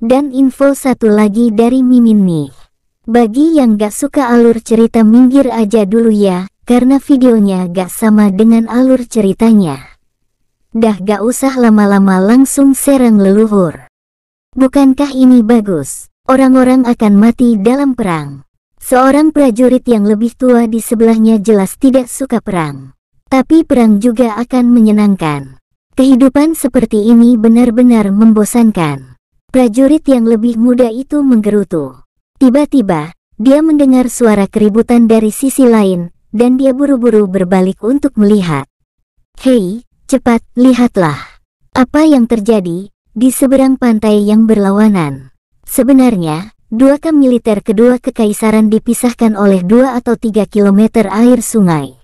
Dan info satu lagi dari Mimin nih. Bagi yang gak suka alur cerita minggir aja dulu ya, karena videonya gak sama dengan alur ceritanya. Dah gak usah lama-lama langsung serang leluhur. Bukankah ini bagus? Orang-orang akan mati dalam perang. Seorang prajurit yang lebih tua di sebelahnya jelas tidak suka perang. Tapi perang juga akan menyenangkan. Kehidupan seperti ini benar-benar membosankan. Prajurit yang lebih muda itu menggerutu. Tiba-tiba, dia mendengar suara keributan dari sisi lain, dan dia buru-buru berbalik untuk melihat. Hei, cepat, lihatlah. Apa yang terjadi di seberang pantai yang berlawanan? Sebenarnya, dua kamp militer kedua kekaisaran dipisahkan oleh dua atau tiga kilometer air sungai.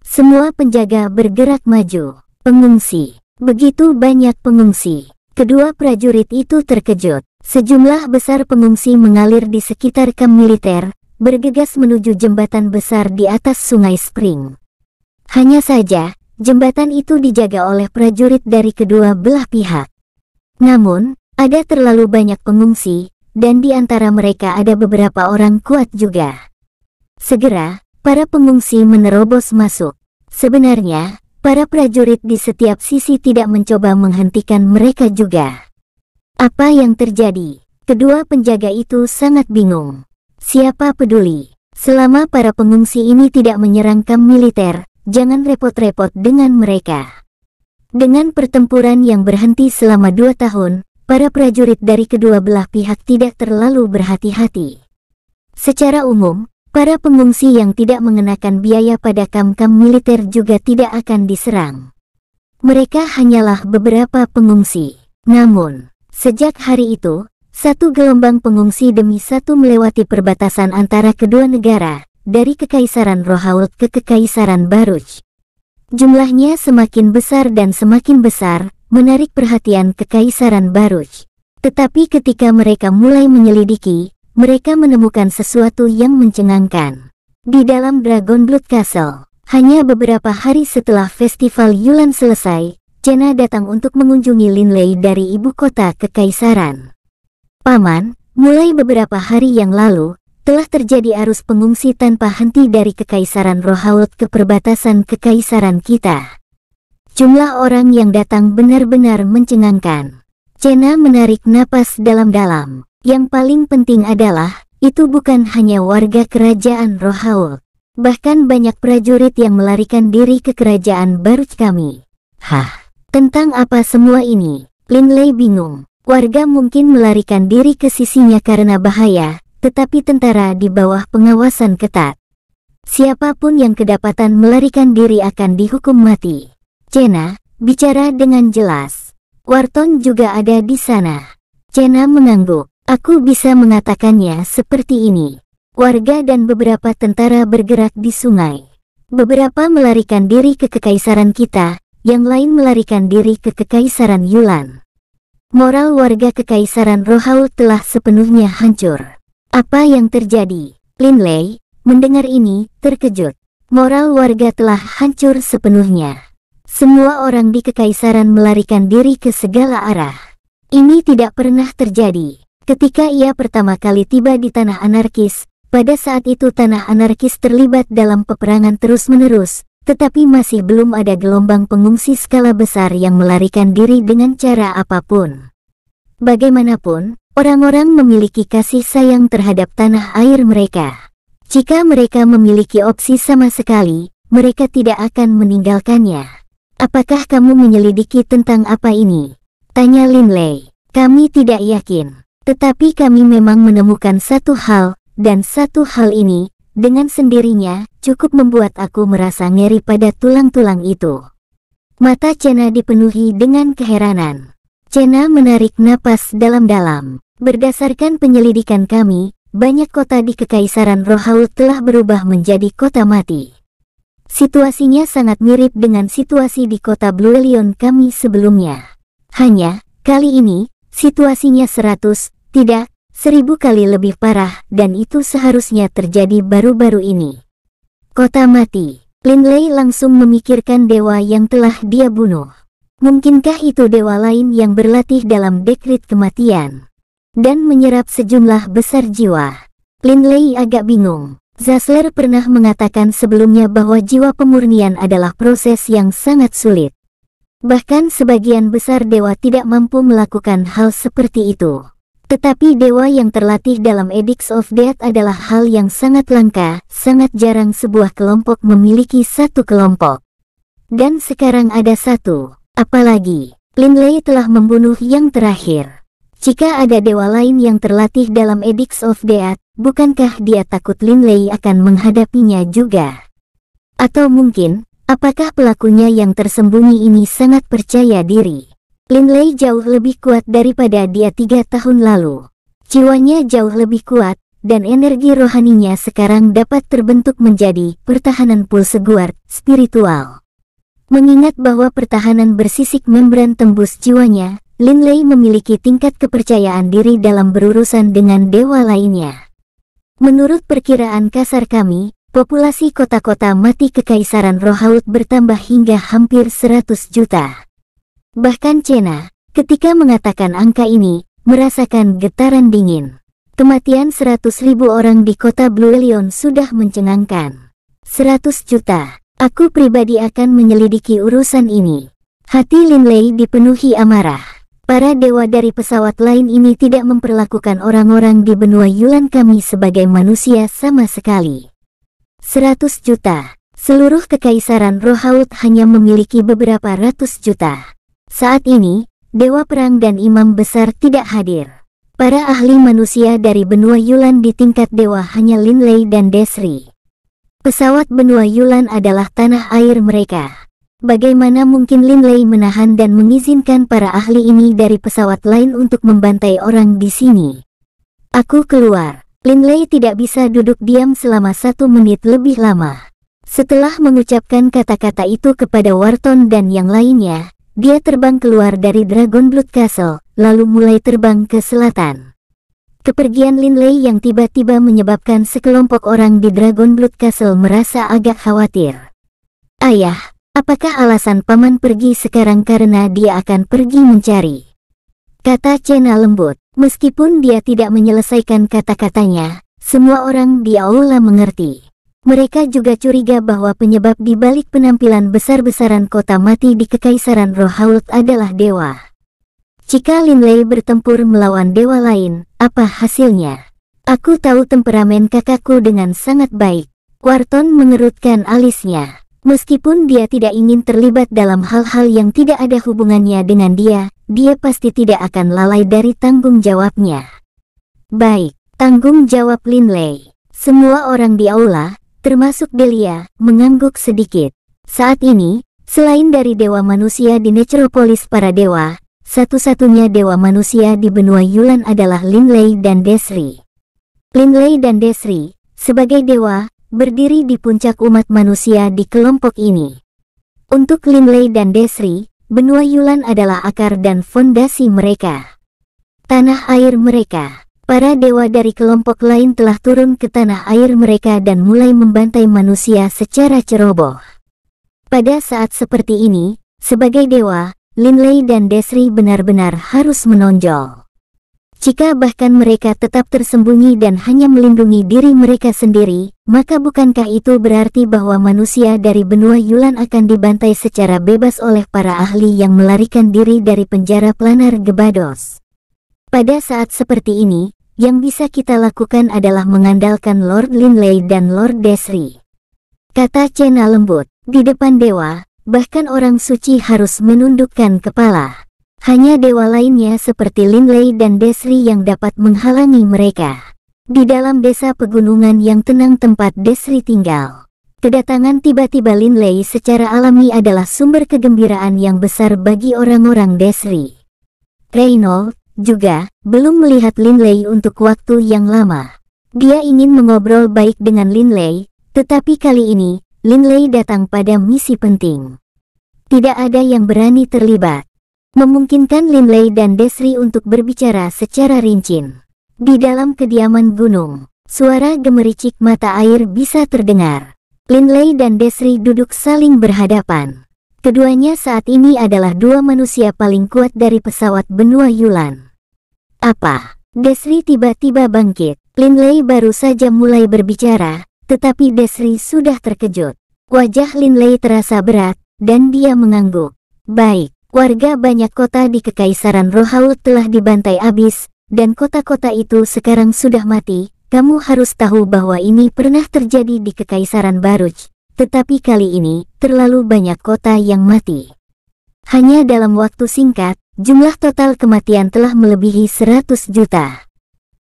Semua penjaga bergerak maju. Pengungsi. Begitu banyak pengungsi. Kedua prajurit itu terkejut. Sejumlah besar pengungsi mengalir di sekitar kamp militer, bergegas menuju jembatan besar di atas sungai Spring. Hanya saja, jembatan itu dijaga oleh prajurit dari kedua belah pihak. Namun, ada terlalu banyak pengungsi, dan di antara mereka ada beberapa orang kuat juga. Segera, para pengungsi menerobos masuk. Sebenarnya, Para prajurit di setiap sisi tidak mencoba menghentikan mereka juga. Apa yang terjadi? Kedua penjaga itu sangat bingung. Siapa peduli? Selama para pengungsi ini tidak menyerang kamp militer, jangan repot-repot dengan mereka. Dengan pertempuran yang berhenti selama dua tahun, para prajurit dari kedua belah pihak tidak terlalu berhati-hati. Secara umum, Para pengungsi yang tidak mengenakan biaya pada kam-kam militer juga tidak akan diserang. Mereka hanyalah beberapa pengungsi. Namun, sejak hari itu, satu gelombang pengungsi demi satu melewati perbatasan antara kedua negara, dari Kekaisaran Rohaut ke Kekaisaran Baruj. Jumlahnya semakin besar dan semakin besar, menarik perhatian Kekaisaran Baruj. Tetapi ketika mereka mulai menyelidiki, mereka menemukan sesuatu yang mencengangkan. Di dalam Dragon Blood Castle, hanya beberapa hari setelah festival Yulan selesai, Jenna datang untuk mengunjungi Linlei dari ibu kota kekaisaran. Paman, mulai beberapa hari yang lalu, telah terjadi arus pengungsi tanpa henti dari kekaisaran Rohaut ke perbatasan kekaisaran kita. Jumlah orang yang datang benar-benar mencengangkan. Jenna menarik napas dalam-dalam. Yang paling penting adalah, itu bukan hanya warga kerajaan Rohaul. Bahkan banyak prajurit yang melarikan diri ke kerajaan baru kami. Hah, tentang apa semua ini? Linley bingung. Warga mungkin melarikan diri ke sisinya karena bahaya, tetapi tentara di bawah pengawasan ketat. Siapapun yang kedapatan melarikan diri akan dihukum mati. Cena, bicara dengan jelas. Warton juga ada di sana. Cena mengangguk. Aku bisa mengatakannya seperti ini. Warga dan beberapa tentara bergerak di sungai. Beberapa melarikan diri ke kekaisaran kita, yang lain melarikan diri ke kekaisaran Yulan. Moral warga kekaisaran Rohau telah sepenuhnya hancur. Apa yang terjadi? Linley, mendengar ini, terkejut. Moral warga telah hancur sepenuhnya. Semua orang di kekaisaran melarikan diri ke segala arah. Ini tidak pernah terjadi. Ketika ia pertama kali tiba di tanah anarkis, pada saat itu tanah anarkis terlibat dalam peperangan terus-menerus, tetapi masih belum ada gelombang pengungsi skala besar yang melarikan diri dengan cara apapun. Bagaimanapun, orang-orang memiliki kasih sayang terhadap tanah air mereka. Jika mereka memiliki opsi sama sekali, mereka tidak akan meninggalkannya. Apakah kamu menyelidiki tentang apa ini? Tanya Lin Lei. Kami tidak yakin. Tetapi kami memang menemukan satu hal, dan satu hal ini, dengan sendirinya, cukup membuat aku merasa ngeri pada tulang-tulang itu. Mata Cena dipenuhi dengan keheranan. Cena menarik napas dalam-dalam. Berdasarkan penyelidikan kami, banyak kota di Kekaisaran Rohaul telah berubah menjadi kota mati. Situasinya sangat mirip dengan situasi di kota Blue Lion kami sebelumnya. Hanya, kali ini, situasinya seratus, tidak, seribu kali lebih parah dan itu seharusnya terjadi baru-baru ini. Kota mati, Lindley langsung memikirkan dewa yang telah dia bunuh. Mungkinkah itu dewa lain yang berlatih dalam dekrit kematian? Dan menyerap sejumlah besar jiwa. Lindley agak bingung. Zasler pernah mengatakan sebelumnya bahwa jiwa pemurnian adalah proses yang sangat sulit. Bahkan sebagian besar dewa tidak mampu melakukan hal seperti itu. Tetapi dewa yang terlatih dalam Edicts of Death adalah hal yang sangat langka, sangat jarang sebuah kelompok memiliki satu kelompok. Dan sekarang ada satu. Apalagi, Linlei telah membunuh yang terakhir. Jika ada dewa lain yang terlatih dalam Edicts of Death, bukankah dia takut Linlei akan menghadapinya juga? Atau mungkin, Apakah pelakunya yang tersembunyi ini sangat percaya diri? Lin Lei jauh lebih kuat daripada dia tiga tahun lalu. Jiwanya jauh lebih kuat, dan energi rohaninya sekarang dapat terbentuk menjadi pertahanan pulse guard spiritual. Mengingat bahwa pertahanan bersisik membran tembus jiwanya, Lei memiliki tingkat kepercayaan diri dalam berurusan dengan dewa lainnya. Menurut perkiraan kasar kami, populasi kota-kota mati kekaisaran Rohaut bertambah hingga hampir 100 juta. Bahkan Cena, ketika mengatakan angka ini, merasakan getaran dingin. Kematian 100 ribu orang di kota Blue Lion sudah mencengangkan. 100 juta, aku pribadi akan menyelidiki urusan ini. Hati Lin Lei dipenuhi amarah. Para dewa dari pesawat lain ini tidak memperlakukan orang-orang di benua Yulan kami sebagai manusia sama sekali. 100 juta. Seluruh kekaisaran Rohaut hanya memiliki beberapa ratus juta. Saat ini, Dewa Perang dan Imam Besar tidak hadir. Para ahli manusia dari benua Yulan di tingkat dewa hanya Linlei dan Desri. Pesawat benua Yulan adalah tanah air mereka. Bagaimana mungkin Linlei menahan dan mengizinkan para ahli ini dari pesawat lain untuk membantai orang di sini? Aku keluar. Lin Lei tidak bisa duduk diam selama satu menit lebih lama. Setelah mengucapkan kata-kata itu kepada Warton dan yang lainnya, dia terbang keluar dari Dragon Blood Castle, lalu mulai terbang ke selatan. Kepergian Lin Lei yang tiba-tiba menyebabkan sekelompok orang di Dragon Blood Castle merasa agak khawatir. Ayah, apakah alasan paman pergi sekarang karena dia akan pergi mencari? Kata Chena lembut. Meskipun dia tidak menyelesaikan kata-katanya, semua orang di aula mengerti. Mereka juga curiga bahwa penyebab di balik penampilan besar-besaran kota mati di Kekaisaran Rohaut adalah dewa. Jika Linley bertempur melawan dewa lain, apa hasilnya? Aku tahu temperamen kakakku dengan sangat baik. Wharton mengerutkan alisnya. Meskipun dia tidak ingin terlibat dalam hal-hal yang tidak ada hubungannya dengan dia, dia pasti tidak akan lalai dari tanggung jawabnya. Baik, tanggung jawab Lin Lei. Semua orang di aula, termasuk Delia, mengangguk sedikit. Saat ini, selain dari dewa manusia di Necropolis para dewa, satu-satunya dewa manusia di benua Yulan adalah Lin Lei dan Desri. Lin Lei dan Desri, sebagai dewa, berdiri di puncak umat manusia di kelompok ini. Untuk Lin Lei dan Desri, Benua Yulan adalah akar dan fondasi mereka. Tanah air mereka. Para dewa dari kelompok lain telah turun ke tanah air mereka dan mulai membantai manusia secara ceroboh. Pada saat seperti ini, sebagai dewa, Linlei dan Desri benar-benar harus menonjol. Jika bahkan mereka tetap tersembunyi dan hanya melindungi diri mereka sendiri, maka bukankah itu berarti bahwa manusia dari benua Yulan akan dibantai secara bebas oleh para ahli yang melarikan diri dari penjara planar Gebados? Pada saat seperti ini, yang bisa kita lakukan adalah mengandalkan Lord Linley dan Lord Desri. Kata Chena lembut, di depan dewa, bahkan orang suci harus menundukkan kepala. Hanya dewa lainnya seperti Linlei dan Desri yang dapat menghalangi mereka. Di dalam desa pegunungan yang tenang tempat Desri tinggal, kedatangan tiba-tiba Linlei secara alami adalah sumber kegembiraan yang besar bagi orang-orang Desri. Reynold juga belum melihat Linlei untuk waktu yang lama. Dia ingin mengobrol baik dengan Linlei, tetapi kali ini Linlei datang pada misi penting. Tidak ada yang berani terlibat memungkinkan Lin Lei dan Desri untuk berbicara secara rinci Di dalam kediaman gunung, suara gemericik mata air bisa terdengar. Lin Lei dan Desri duduk saling berhadapan. Keduanya saat ini adalah dua manusia paling kuat dari pesawat benua Yulan. Apa? Desri tiba-tiba bangkit. Lin Lei baru saja mulai berbicara, tetapi Desri sudah terkejut. Wajah Lin Lei terasa berat, dan dia mengangguk. Baik, warga banyak kota di Kekaisaran Rohaut telah dibantai habis, dan kota-kota itu sekarang sudah mati. Kamu harus tahu bahwa ini pernah terjadi di Kekaisaran Baruj, tetapi kali ini terlalu banyak kota yang mati. Hanya dalam waktu singkat, jumlah total kematian telah melebihi 100 juta.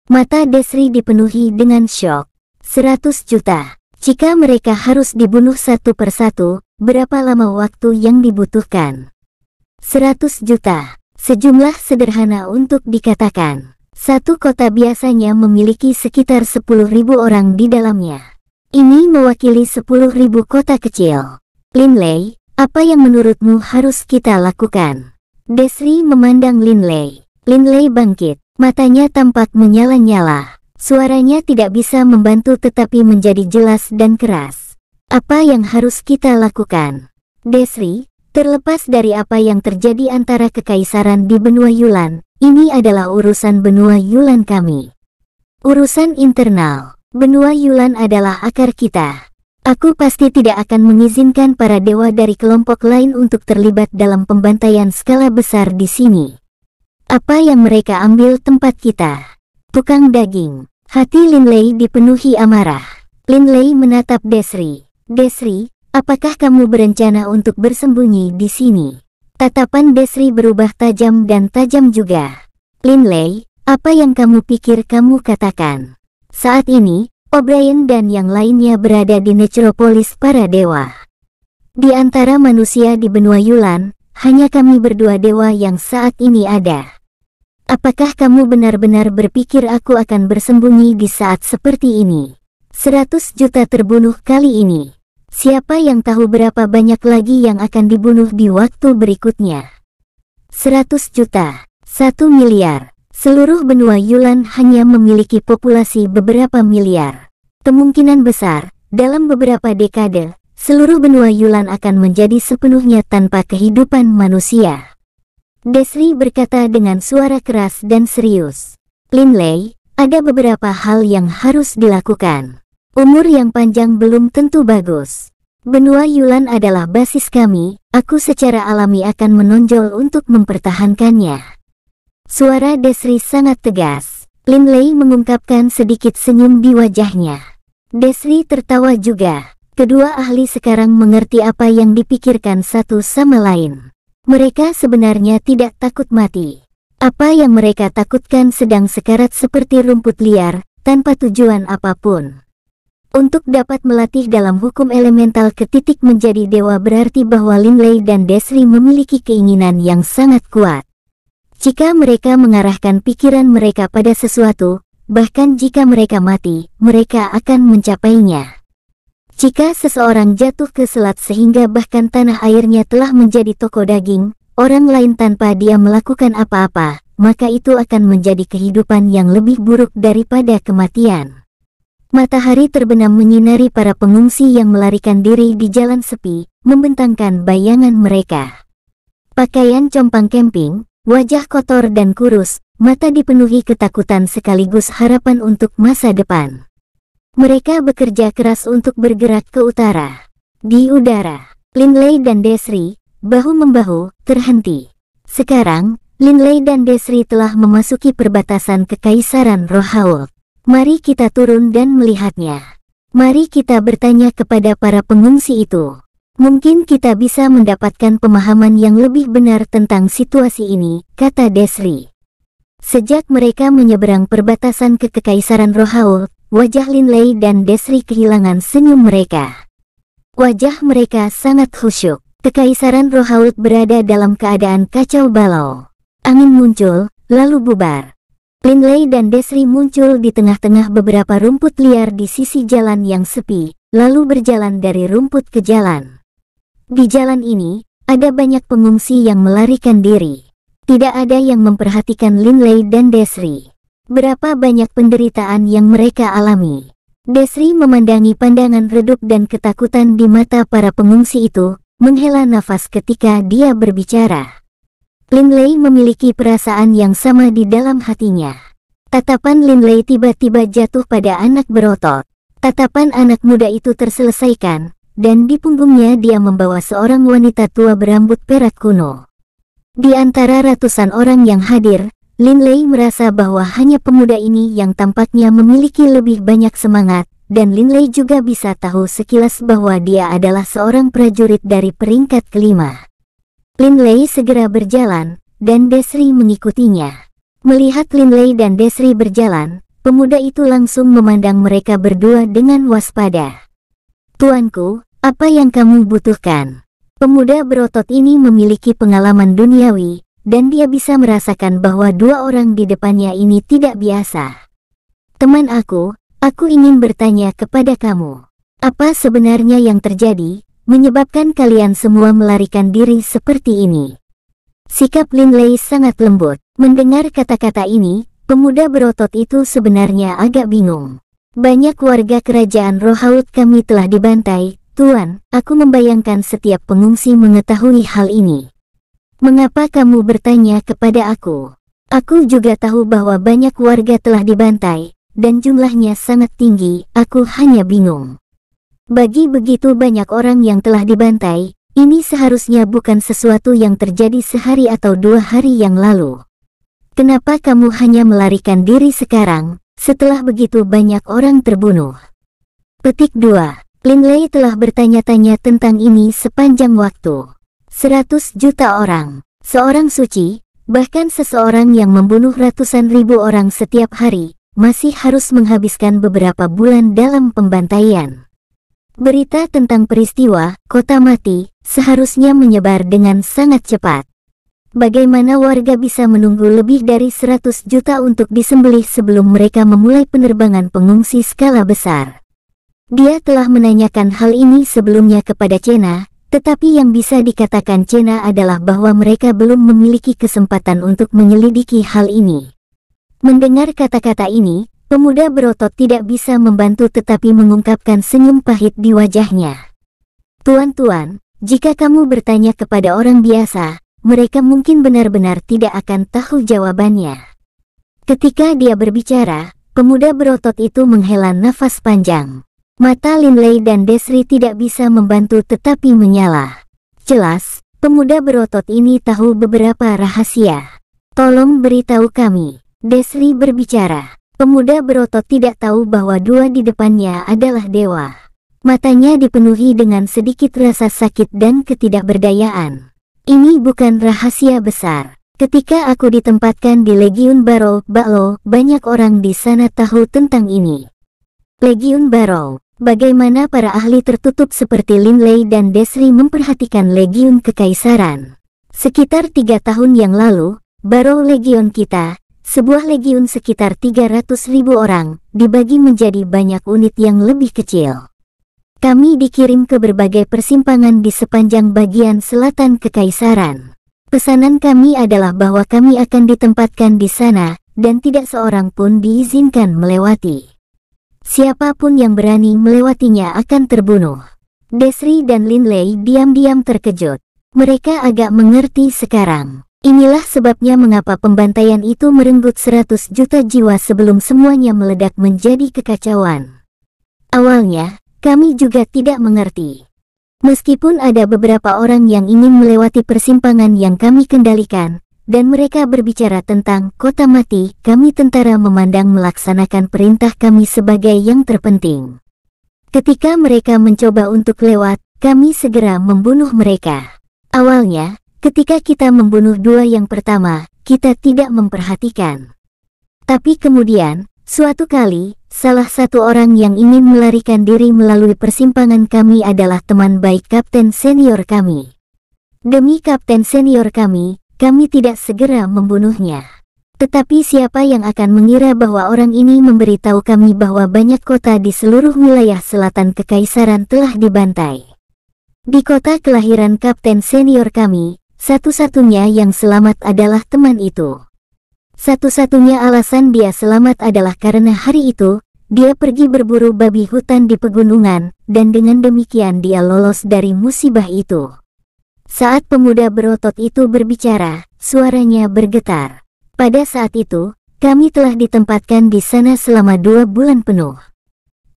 Mata Desri dipenuhi dengan shock. 100 juta. Jika mereka harus dibunuh satu persatu, berapa lama waktu yang dibutuhkan? 100 juta, sejumlah sederhana untuk dikatakan. Satu kota biasanya memiliki sekitar 10.000 orang di dalamnya. Ini mewakili 10.000 kota kecil. Linley, apa yang menurutmu harus kita lakukan? Desri memandang Linley. Linley bangkit, matanya tampak menyala-nyala. Suaranya tidak bisa membantu tetapi menjadi jelas dan keras. Apa yang harus kita lakukan? Desri, Terlepas dari apa yang terjadi antara kekaisaran di benua Yulan, ini adalah urusan benua Yulan kami. Urusan internal, benua Yulan adalah akar kita. Aku pasti tidak akan mengizinkan para dewa dari kelompok lain untuk terlibat dalam pembantaian skala besar di sini. Apa yang mereka ambil tempat kita? Tukang daging. Hati Lin Lei dipenuhi amarah. Lin Lei menatap Desri. Desri, Apakah kamu berencana untuk bersembunyi di sini? Tatapan Desri berubah tajam dan tajam juga. Lei, apa yang kamu pikir kamu katakan? Saat ini, O'Brien dan yang lainnya berada di Necropolis para dewa. Di antara manusia di benua Yulan, hanya kami berdua dewa yang saat ini ada. Apakah kamu benar-benar berpikir aku akan bersembunyi di saat seperti ini? 100 juta terbunuh kali ini. Siapa yang tahu berapa banyak lagi yang akan dibunuh di waktu berikutnya? 100 juta, 1 miliar, seluruh benua Yulan hanya memiliki populasi beberapa miliar. Kemungkinan besar, dalam beberapa dekade, seluruh benua Yulan akan menjadi sepenuhnya tanpa kehidupan manusia. Desri berkata dengan suara keras dan serius. Linley, ada beberapa hal yang harus dilakukan. Umur yang panjang belum tentu bagus. Benua Yulan adalah basis kami, aku secara alami akan menonjol untuk mempertahankannya. Suara Desri sangat tegas. Lin Lei mengungkapkan sedikit senyum di wajahnya. Desri tertawa juga. Kedua ahli sekarang mengerti apa yang dipikirkan satu sama lain. Mereka sebenarnya tidak takut mati. Apa yang mereka takutkan sedang sekarat seperti rumput liar, tanpa tujuan apapun. Untuk dapat melatih dalam hukum elemental ke titik menjadi dewa berarti bahwa Lin Lei dan Desri memiliki keinginan yang sangat kuat. Jika mereka mengarahkan pikiran mereka pada sesuatu, bahkan jika mereka mati, mereka akan mencapainya. Jika seseorang jatuh ke selat sehingga bahkan tanah airnya telah menjadi toko daging, orang lain tanpa dia melakukan apa-apa, maka itu akan menjadi kehidupan yang lebih buruk daripada kematian. Matahari terbenam menyinari para pengungsi yang melarikan diri di jalan sepi, membentangkan bayangan mereka. Pakaian compang camping, wajah kotor dan kurus, mata dipenuhi ketakutan sekaligus harapan untuk masa depan. Mereka bekerja keras untuk bergerak ke utara. Di udara, Linley dan Desri, bahu-membahu, terhenti. Sekarang, Linley dan Desri telah memasuki perbatasan Kekaisaran Rohaul. Mari kita turun dan melihatnya. Mari kita bertanya kepada para pengungsi itu. Mungkin kita bisa mendapatkan pemahaman yang lebih benar tentang situasi ini, kata Desri. Sejak mereka menyeberang perbatasan ke Kekaisaran Rohaul, wajah Lin Lei dan Desri kehilangan senyum mereka. Wajah mereka sangat khusyuk. Kekaisaran Rohaul berada dalam keadaan kacau balau. Angin muncul, lalu bubar. Linley dan Desri muncul di tengah-tengah beberapa rumput liar di sisi jalan yang sepi, lalu berjalan dari rumput ke jalan. Di jalan ini, ada banyak pengungsi yang melarikan diri. Tidak ada yang memperhatikan Linley dan Desri. Berapa banyak penderitaan yang mereka alami. Desri memandangi pandangan redup dan ketakutan di mata para pengungsi itu, menghela nafas ketika dia berbicara. Lin Lei memiliki perasaan yang sama di dalam hatinya. Tatapan Lin Lei tiba-tiba jatuh pada anak berotot. Tatapan anak muda itu terselesaikan, dan di punggungnya dia membawa seorang wanita tua berambut perak kuno. Di antara ratusan orang yang hadir, Lin Lei merasa bahwa hanya pemuda ini yang tampaknya memiliki lebih banyak semangat, dan Lin Lei juga bisa tahu sekilas bahwa dia adalah seorang prajurit dari peringkat kelima. Linley segera berjalan, dan Desri mengikutinya. Melihat Linley dan Desri berjalan, pemuda itu langsung memandang mereka berdua dengan waspada. Tuanku, apa yang kamu butuhkan? Pemuda berotot ini memiliki pengalaman duniawi, dan dia bisa merasakan bahwa dua orang di depannya ini tidak biasa. Teman aku, aku ingin bertanya kepada kamu. Apa sebenarnya yang terjadi, menyebabkan kalian semua melarikan diri seperti ini. Sikap Lin Lei sangat lembut. Mendengar kata-kata ini, pemuda berotot itu sebenarnya agak bingung. Banyak warga kerajaan Rohaut kami telah dibantai, Tuan, aku membayangkan setiap pengungsi mengetahui hal ini. Mengapa kamu bertanya kepada aku? Aku juga tahu bahwa banyak warga telah dibantai, dan jumlahnya sangat tinggi, aku hanya bingung. Bagi begitu banyak orang yang telah dibantai, ini seharusnya bukan sesuatu yang terjadi sehari atau dua hari yang lalu. Kenapa kamu hanya melarikan diri sekarang, setelah begitu banyak orang terbunuh? Petik 2. Lei telah bertanya-tanya tentang ini sepanjang waktu. 100 juta orang, seorang suci, bahkan seseorang yang membunuh ratusan ribu orang setiap hari, masih harus menghabiskan beberapa bulan dalam pembantaian. Berita tentang peristiwa kota mati seharusnya menyebar dengan sangat cepat. Bagaimana warga bisa menunggu lebih dari 100 juta untuk disembelih sebelum mereka memulai penerbangan pengungsi skala besar? Dia telah menanyakan hal ini sebelumnya kepada Cena, tetapi yang bisa dikatakan Cena adalah bahwa mereka belum memiliki kesempatan untuk menyelidiki hal ini. Mendengar kata-kata ini, Pemuda berotot tidak bisa membantu tetapi mengungkapkan senyum pahit di wajahnya. Tuan-tuan, jika kamu bertanya kepada orang biasa, mereka mungkin benar-benar tidak akan tahu jawabannya. Ketika dia berbicara, pemuda berotot itu menghela nafas panjang. Mata Linley dan Desri tidak bisa membantu tetapi menyala. Jelas, pemuda berotot ini tahu beberapa rahasia. Tolong beritahu kami, Desri berbicara. Pemuda berotot tidak tahu bahwa dua di depannya adalah dewa. Matanya dipenuhi dengan sedikit rasa sakit dan ketidakberdayaan. Ini bukan rahasia besar. Ketika aku ditempatkan di Legiun Barrow, Baklo, banyak orang di sana tahu tentang ini. Legiun Barrow, bagaimana para ahli tertutup seperti Linley dan Desri memperhatikan Legiun Kekaisaran. Sekitar tiga tahun yang lalu, Barrow Legion kita, sebuah legiun sekitar 300.000 orang, dibagi menjadi banyak unit yang lebih kecil. Kami dikirim ke berbagai persimpangan di sepanjang bagian selatan kekaisaran. Pesanan kami adalah bahwa kami akan ditempatkan di sana, dan tidak seorang pun diizinkan melewati. Siapapun yang berani melewatinya akan terbunuh. Desri dan Linley diam-diam terkejut. Mereka agak mengerti sekarang. Inilah sebabnya mengapa pembantaian itu merenggut 100 juta jiwa sebelum semuanya meledak menjadi kekacauan. Awalnya, kami juga tidak mengerti. Meskipun ada beberapa orang yang ingin melewati persimpangan yang kami kendalikan, dan mereka berbicara tentang kota mati, kami tentara memandang melaksanakan perintah kami sebagai yang terpenting. Ketika mereka mencoba untuk lewat, kami segera membunuh mereka. Awalnya, Ketika kita membunuh dua yang pertama, kita tidak memperhatikan. Tapi kemudian, suatu kali, salah satu orang yang ingin melarikan diri melalui persimpangan kami adalah teman baik kapten senior kami. Demi kapten senior kami, kami tidak segera membunuhnya. Tetapi siapa yang akan mengira bahwa orang ini memberitahu kami bahwa banyak kota di seluruh wilayah selatan kekaisaran telah dibantai. Di kota kelahiran kapten senior kami, satu-satunya yang selamat adalah teman itu. Satu-satunya alasan dia selamat adalah karena hari itu, dia pergi berburu babi hutan di pegunungan, dan dengan demikian dia lolos dari musibah itu. Saat pemuda berotot itu berbicara, suaranya bergetar. Pada saat itu, kami telah ditempatkan di sana selama dua bulan penuh.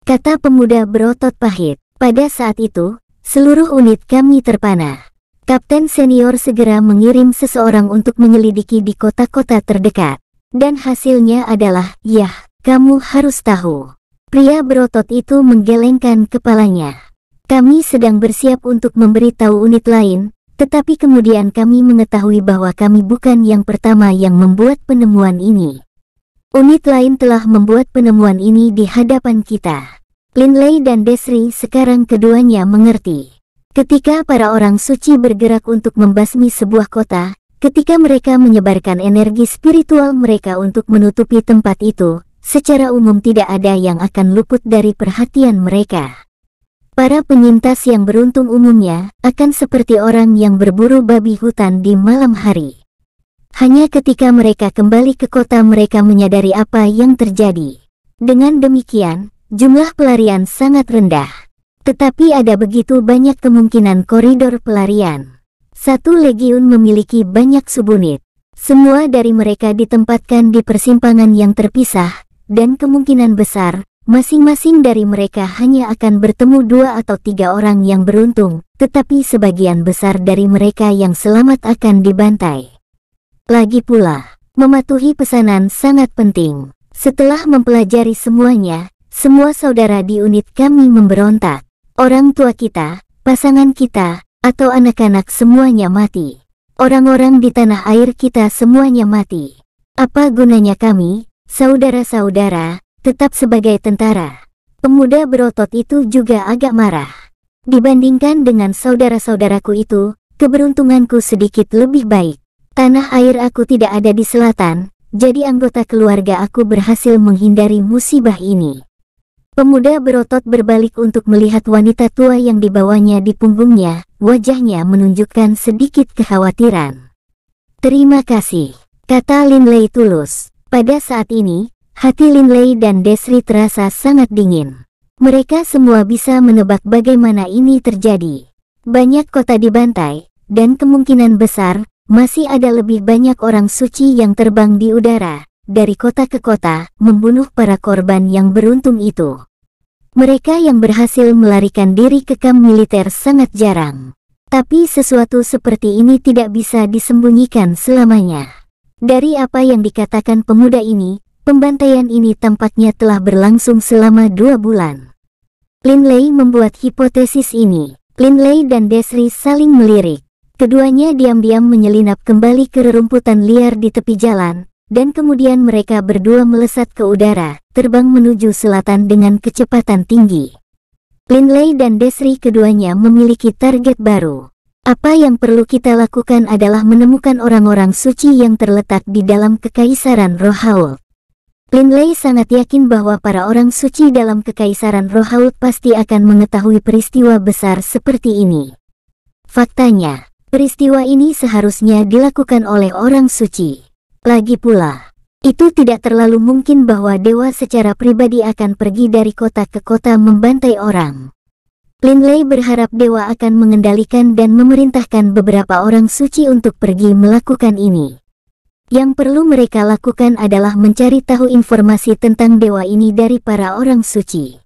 Kata pemuda berotot pahit, pada saat itu, seluruh unit kami terpanah. Kapten senior segera mengirim seseorang untuk menyelidiki di kota-kota terdekat. Dan hasilnya adalah, yah, kamu harus tahu. Pria berotot itu menggelengkan kepalanya. Kami sedang bersiap untuk memberitahu unit lain, tetapi kemudian kami mengetahui bahwa kami bukan yang pertama yang membuat penemuan ini. Unit lain telah membuat penemuan ini di hadapan kita. Linley dan Desri sekarang keduanya mengerti. Ketika para orang suci bergerak untuk membasmi sebuah kota, ketika mereka menyebarkan energi spiritual mereka untuk menutupi tempat itu, secara umum tidak ada yang akan luput dari perhatian mereka. Para penyintas yang beruntung umumnya akan seperti orang yang berburu babi hutan di malam hari. Hanya ketika mereka kembali ke kota mereka menyadari apa yang terjadi. Dengan demikian, jumlah pelarian sangat rendah. Tetapi ada begitu banyak kemungkinan koridor pelarian. Satu legiun memiliki banyak subunit. Semua dari mereka ditempatkan di persimpangan yang terpisah, dan kemungkinan besar, masing-masing dari mereka hanya akan bertemu dua atau tiga orang yang beruntung, tetapi sebagian besar dari mereka yang selamat akan dibantai. Lagi pula, mematuhi pesanan sangat penting. Setelah mempelajari semuanya, semua saudara di unit kami memberontak. Orang tua kita, pasangan kita, atau anak-anak semuanya mati. Orang-orang di tanah air kita semuanya mati. Apa gunanya kami, saudara-saudara, tetap sebagai tentara? Pemuda berotot itu juga agak marah. Dibandingkan dengan saudara-saudaraku itu, keberuntunganku sedikit lebih baik. Tanah air aku tidak ada di selatan, jadi anggota keluarga aku berhasil menghindari musibah ini. Pemuda berotot berbalik untuk melihat wanita tua yang dibawanya di punggungnya, wajahnya menunjukkan sedikit kekhawatiran. Terima kasih, kata Lin Lei tulus. Pada saat ini, hati Lin Lei dan Desri terasa sangat dingin. Mereka semua bisa menebak bagaimana ini terjadi. Banyak kota dibantai, dan kemungkinan besar, masih ada lebih banyak orang suci yang terbang di udara, dari kota ke kota, membunuh para korban yang beruntung itu. Mereka yang berhasil melarikan diri ke kamp militer sangat jarang. Tapi sesuatu seperti ini tidak bisa disembunyikan selamanya. Dari apa yang dikatakan pemuda ini, pembantaian ini tampaknya telah berlangsung selama dua bulan. Lin Lei membuat hipotesis ini. Lin Lei dan Desri saling melirik. Keduanya diam-diam menyelinap kembali ke rerumputan liar di tepi jalan, dan kemudian mereka berdua melesat ke udara, terbang menuju selatan dengan kecepatan tinggi. Linley dan Desri keduanya memiliki target baru. Apa yang perlu kita lakukan adalah menemukan orang-orang suci yang terletak di dalam kekaisaran Rohaul. Linley sangat yakin bahwa para orang suci dalam kekaisaran Rohaul pasti akan mengetahui peristiwa besar seperti ini. Faktanya, peristiwa ini seharusnya dilakukan oleh orang suci. Lagi pula, itu tidak terlalu mungkin bahwa dewa secara pribadi akan pergi dari kota ke kota membantai orang. Lei berharap dewa akan mengendalikan dan memerintahkan beberapa orang suci untuk pergi melakukan ini. Yang perlu mereka lakukan adalah mencari tahu informasi tentang dewa ini dari para orang suci.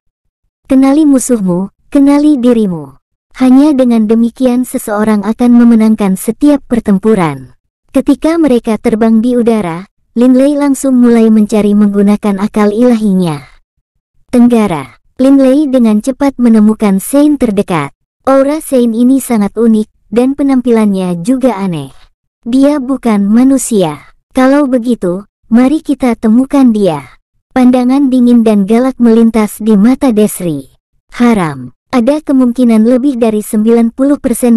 Kenali musuhmu, kenali dirimu. Hanya dengan demikian seseorang akan memenangkan setiap pertempuran. Ketika mereka terbang di udara, Lin Lei langsung mulai mencari menggunakan akal ilahinya. Tenggara, Lin Lei dengan cepat menemukan Sein terdekat. Aura Sein ini sangat unik, dan penampilannya juga aneh. Dia bukan manusia. Kalau begitu, mari kita temukan dia. Pandangan dingin dan galak melintas di mata Desri. Haram, ada kemungkinan lebih dari 90%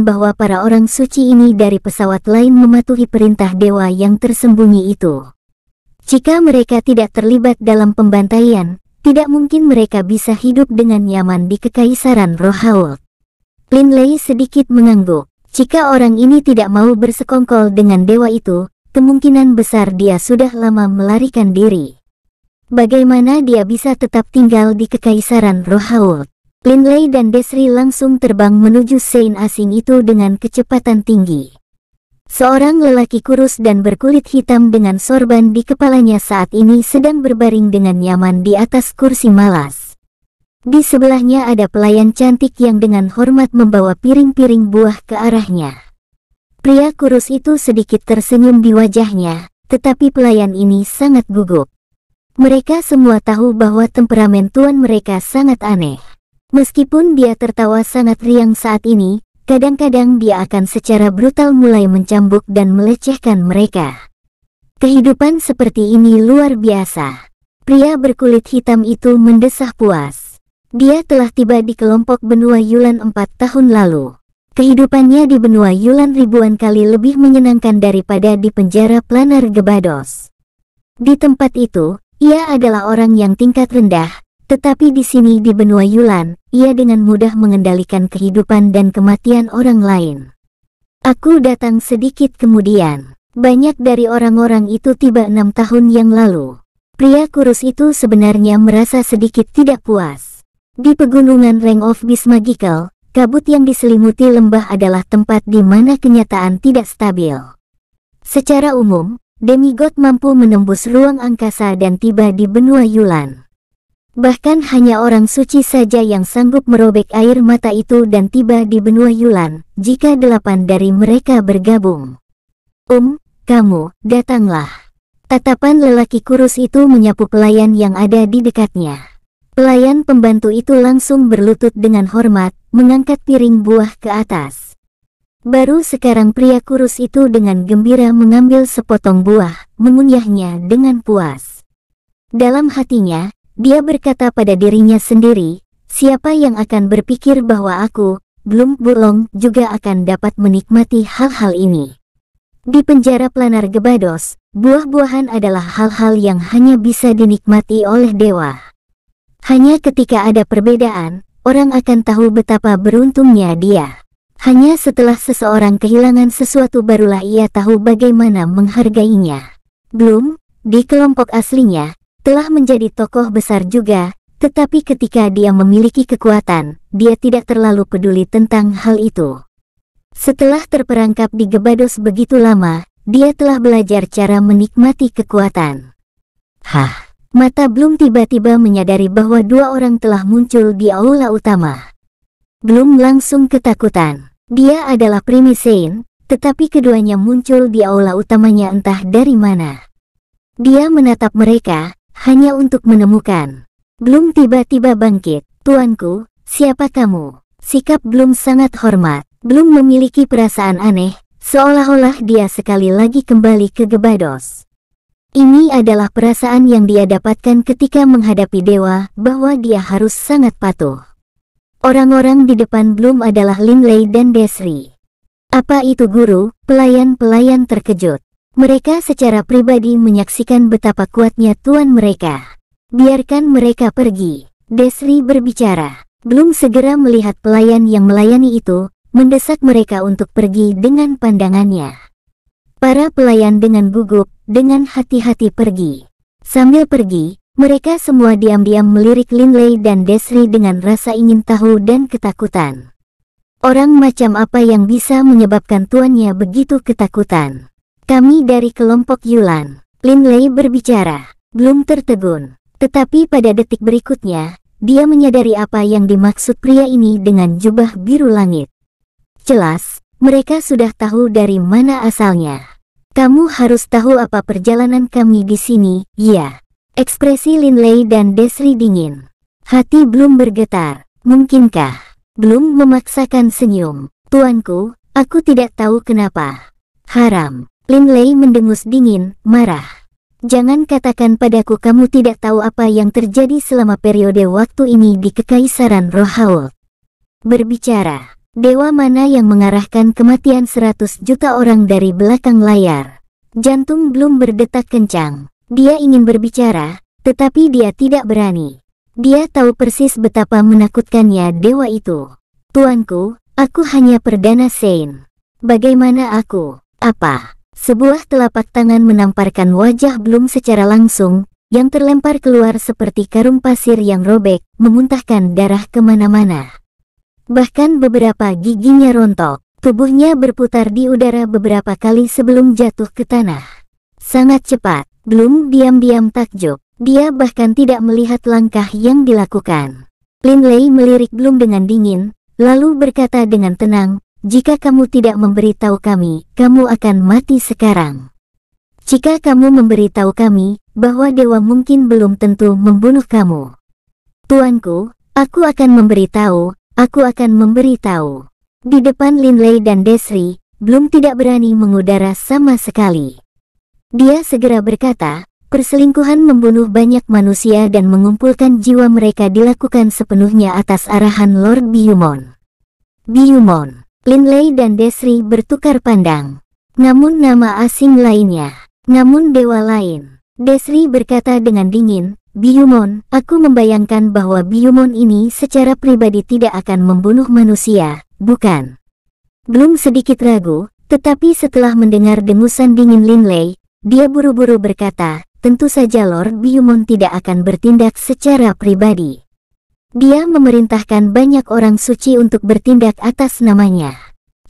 bahwa para orang suci ini dari pesawat lain mematuhi perintah dewa yang tersembunyi itu. Jika mereka tidak terlibat dalam pembantaian, tidak mungkin mereka bisa hidup dengan nyaman di kekaisaran Rohaul. Linley sedikit mengangguk. Jika orang ini tidak mau bersekongkol dengan dewa itu, kemungkinan besar dia sudah lama melarikan diri. Bagaimana dia bisa tetap tinggal di kekaisaran Rohaul? Linley dan Desri langsung terbang menuju Sein asing itu dengan kecepatan tinggi. Seorang lelaki kurus dan berkulit hitam dengan sorban di kepalanya saat ini sedang berbaring dengan nyaman di atas kursi malas. Di sebelahnya ada pelayan cantik yang dengan hormat membawa piring-piring buah ke arahnya. Pria kurus itu sedikit tersenyum di wajahnya, tetapi pelayan ini sangat gugup. Mereka semua tahu bahwa temperamen tuan mereka sangat aneh. Meskipun dia tertawa sangat riang saat ini, kadang-kadang dia akan secara brutal mulai mencambuk dan melecehkan mereka. Kehidupan seperti ini luar biasa. Pria berkulit hitam itu mendesah puas. Dia telah tiba di kelompok benua Yulan empat tahun lalu. Kehidupannya di benua Yulan ribuan kali lebih menyenangkan daripada di penjara planar Gebados. Di tempat itu, ia adalah orang yang tingkat rendah, tetapi di sini di benua Yulan, ia dengan mudah mengendalikan kehidupan dan kematian orang lain. Aku datang sedikit kemudian. Banyak dari orang-orang itu tiba enam tahun yang lalu. Pria kurus itu sebenarnya merasa sedikit tidak puas. Di pegunungan Rank of Bismagical, kabut yang diselimuti lembah adalah tempat di mana kenyataan tidak stabil. Secara umum, demigod mampu menembus ruang angkasa dan tiba di benua Yulan. Bahkan hanya orang suci saja yang sanggup merobek air mata itu dan tiba di benua Yulan, jika delapan dari mereka bergabung. Um, kamu, datanglah. Tatapan lelaki kurus itu menyapu pelayan yang ada di dekatnya. Pelayan pembantu itu langsung berlutut dengan hormat, mengangkat piring buah ke atas. Baru sekarang pria kurus itu dengan gembira mengambil sepotong buah, mengunyahnya dengan puas. Dalam hatinya, dia berkata pada dirinya sendiri, siapa yang akan berpikir bahwa aku, belum Bulong, juga akan dapat menikmati hal-hal ini. Di penjara planar Gebados, buah-buahan adalah hal-hal yang hanya bisa dinikmati oleh dewa. Hanya ketika ada perbedaan, orang akan tahu betapa beruntungnya dia. Hanya setelah seseorang kehilangan sesuatu barulah ia tahu bagaimana menghargainya. Belum, di kelompok aslinya, telah menjadi tokoh besar juga, tetapi ketika dia memiliki kekuatan, dia tidak terlalu peduli tentang hal itu. Setelah terperangkap di Gebados begitu lama, dia telah belajar cara menikmati kekuatan. Hah, mata belum tiba-tiba menyadari bahwa dua orang telah muncul di aula utama. Belum langsung ketakutan. Dia adalah Primisain, tetapi keduanya muncul di aula utamanya entah dari mana. Dia menatap mereka, hanya untuk menemukan. Belum tiba-tiba bangkit, tuanku, siapa kamu? Sikap belum sangat hormat, belum memiliki perasaan aneh, seolah-olah dia sekali lagi kembali ke Gebados. Ini adalah perasaan yang dia dapatkan ketika menghadapi dewa bahwa dia harus sangat patuh. Orang-orang di depan belum adalah Lin Lei dan Desri. Apa itu guru? Pelayan-pelayan terkejut. Mereka secara pribadi menyaksikan betapa kuatnya tuan mereka. Biarkan mereka pergi. Desri berbicara. Belum segera melihat pelayan yang melayani itu, mendesak mereka untuk pergi dengan pandangannya. Para pelayan dengan gugup, dengan hati-hati pergi. Sambil pergi, mereka semua diam-diam melirik Linley dan Desri dengan rasa ingin tahu dan ketakutan. Orang macam apa yang bisa menyebabkan tuannya begitu ketakutan? Kami dari kelompok Yulan. Lin Lei berbicara, belum tertegun. Tetapi pada detik berikutnya, dia menyadari apa yang dimaksud pria ini dengan jubah biru langit. Jelas, mereka sudah tahu dari mana asalnya. Kamu harus tahu apa perjalanan kami di sini, ya. Ekspresi Lin Lei dan Desri dingin. Hati belum bergetar. Mungkinkah? Belum memaksakan senyum. Tuanku, aku tidak tahu kenapa. Haram. Lin Lei mendengus dingin, marah. Jangan katakan padaku kamu tidak tahu apa yang terjadi selama periode waktu ini di Kekaisaran Rohaul. Berbicara, dewa mana yang mengarahkan kematian seratus juta orang dari belakang layar. Jantung belum berdetak kencang. Dia ingin berbicara, tetapi dia tidak berani. Dia tahu persis betapa menakutkannya dewa itu. Tuanku, aku hanya Perdana Sein. Bagaimana aku? Apa? Sebuah telapak tangan menamparkan wajah Bloom secara langsung, yang terlempar keluar seperti karung pasir yang robek, memuntahkan darah kemana-mana. Bahkan beberapa giginya rontok, tubuhnya berputar di udara beberapa kali sebelum jatuh ke tanah. Sangat cepat, Bloom diam-diam takjub. Dia bahkan tidak melihat langkah yang dilakukan. Lin Lei melirik Bloom dengan dingin, lalu berkata dengan tenang, jika kamu tidak memberitahu kami, kamu akan mati sekarang. Jika kamu memberitahu kami bahwa dewa mungkin belum tentu membunuh kamu. Tuanku, aku akan memberitahu, aku akan memberitahu. Di depan Lei dan Desri, belum tidak berani mengudara sama sekali. Dia segera berkata, perselingkuhan membunuh banyak manusia dan mengumpulkan jiwa mereka dilakukan sepenuhnya atas arahan Lord Biumon. Biumon. Linley dan Desri bertukar pandang. Namun nama asing lainnya. Namun dewa lain. Desri berkata dengan dingin, Biumon, aku membayangkan bahwa Biumon ini secara pribadi tidak akan membunuh manusia, bukan? Belum sedikit ragu, tetapi setelah mendengar dengusan dingin Linley, dia buru-buru berkata, tentu saja Lord Biumon tidak akan bertindak secara pribadi. Dia memerintahkan banyak orang suci untuk bertindak atas namanya.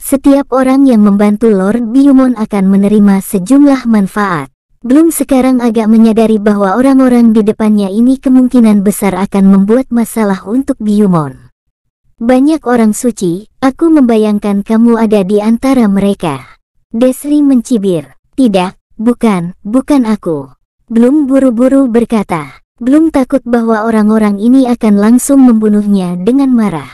Setiap orang yang membantu Lord Biumon akan menerima sejumlah manfaat. Belum sekarang agak menyadari bahwa orang-orang di depannya ini kemungkinan besar akan membuat masalah untuk Biumon. Banyak orang suci, aku membayangkan kamu ada di antara mereka. Desri mencibir. Tidak, bukan, bukan aku. Belum buru-buru berkata. Belum takut bahwa orang-orang ini akan langsung membunuhnya dengan marah.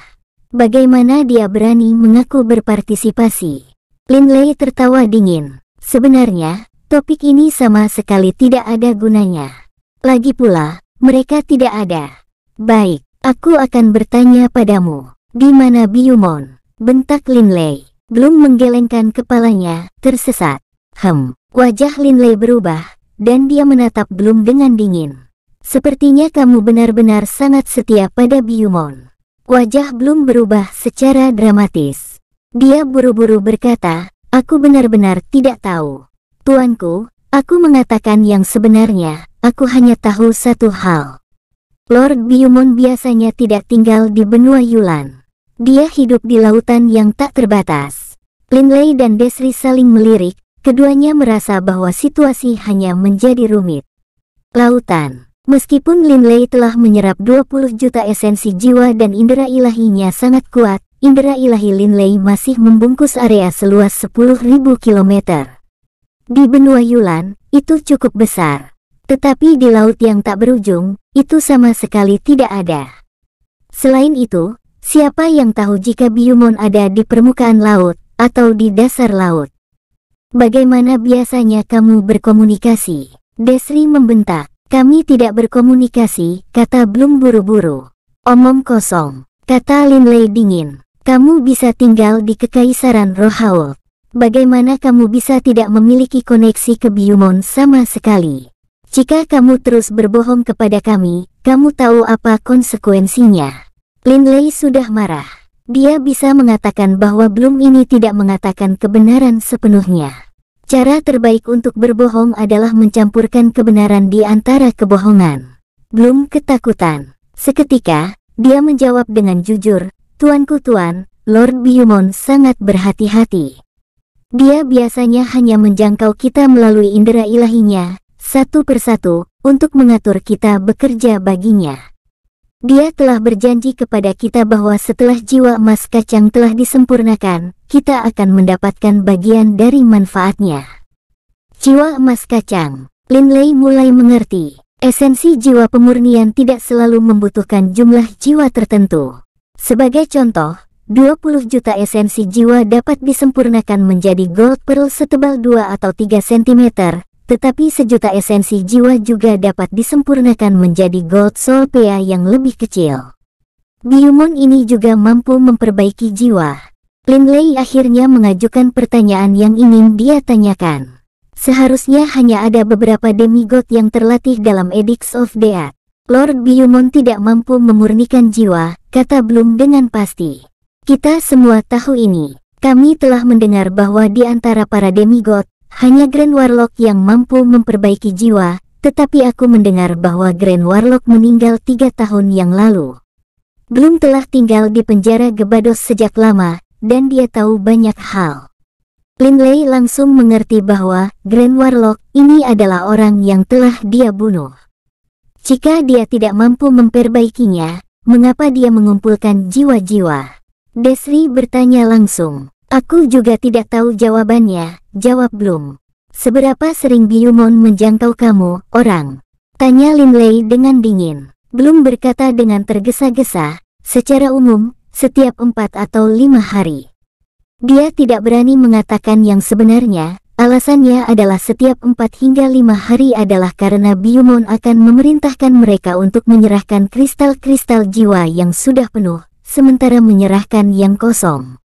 Bagaimana dia berani mengaku berpartisipasi? Lin Lei tertawa dingin. Sebenarnya, topik ini sama sekali tidak ada gunanya. Lagi pula, mereka tidak ada. Baik, aku akan bertanya padamu. Di mana Biumon? Bentak Lin Lei. Belum menggelengkan kepalanya, tersesat. Hem, wajah Lin Lei berubah, dan dia menatap Belum dengan dingin. Sepertinya kamu benar-benar sangat setia pada Biumon. Wajah belum berubah secara dramatis. Dia buru-buru berkata, aku benar-benar tidak tahu. Tuanku, aku mengatakan yang sebenarnya, aku hanya tahu satu hal. Lord Biumon biasanya tidak tinggal di benua Yulan. Dia hidup di lautan yang tak terbatas. Linley dan Desri saling melirik, keduanya merasa bahwa situasi hanya menjadi rumit. Lautan Meskipun Lin Lei telah menyerap 20 juta esensi jiwa dan indera ilahinya sangat kuat, indera ilahi Lin Lei masih membungkus area seluas 10.000 km. Di benua Yulan, itu cukup besar. Tetapi di laut yang tak berujung, itu sama sekali tidak ada. Selain itu, siapa yang tahu jika Biumon ada di permukaan laut, atau di dasar laut? Bagaimana biasanya kamu berkomunikasi? Desri membentak. Kami tidak berkomunikasi, kata Bloom buru-buru. Omong kosong, kata Linley dingin. Kamu bisa tinggal di Kekaisaran Rohaul. Bagaimana kamu bisa tidak memiliki koneksi ke Biumon sama sekali? Jika kamu terus berbohong kepada kami, kamu tahu apa konsekuensinya. Linley sudah marah. Dia bisa mengatakan bahwa Bloom ini tidak mengatakan kebenaran sepenuhnya. Cara terbaik untuk berbohong adalah mencampurkan kebenaran di antara kebohongan. Belum ketakutan. Seketika, dia menjawab dengan jujur, Tuanku Tuan, Lord Biumon sangat berhati-hati. Dia biasanya hanya menjangkau kita melalui indera ilahinya, satu persatu, untuk mengatur kita bekerja baginya. Dia telah berjanji kepada kita bahwa setelah jiwa emas kacang telah disempurnakan, kita akan mendapatkan bagian dari manfaatnya. Jiwa emas kacang, Lin Lei mulai mengerti, esensi jiwa pemurnian tidak selalu membutuhkan jumlah jiwa tertentu. Sebagai contoh, 20 juta esensi jiwa dapat disempurnakan menjadi gold pearl setebal 2 atau 3 cm, tetapi sejuta esensi jiwa juga dapat disempurnakan menjadi Gold Soul Pea yang lebih kecil. Biumon ini juga mampu memperbaiki jiwa. Lin Lei akhirnya mengajukan pertanyaan yang ingin dia tanyakan. Seharusnya hanya ada beberapa demigod yang terlatih dalam Edicts of Death. Lord Biumon tidak mampu memurnikan jiwa, kata Bloom dengan pasti. Kita semua tahu ini. Kami telah mendengar bahwa di antara para demigod, hanya Grand Warlock yang mampu memperbaiki jiwa, tetapi aku mendengar bahwa Grand Warlock meninggal tiga tahun yang lalu. Belum telah tinggal di penjara Gebados sejak lama, dan dia tahu banyak hal. Linley langsung mengerti bahwa Grand Warlock ini adalah orang yang telah dia bunuh. Jika dia tidak mampu memperbaikinya, mengapa dia mengumpulkan jiwa-jiwa? Desri bertanya langsung. Aku juga tidak tahu jawabannya, jawab Bloom. Seberapa sering Biumon menjangkau kamu, orang? Tanya Lin Lei dengan dingin. Bloom berkata dengan tergesa-gesa, secara umum, setiap empat atau lima hari. Dia tidak berani mengatakan yang sebenarnya, alasannya adalah setiap empat hingga lima hari adalah karena Biumon akan memerintahkan mereka untuk menyerahkan kristal-kristal jiwa yang sudah penuh, sementara menyerahkan yang kosong.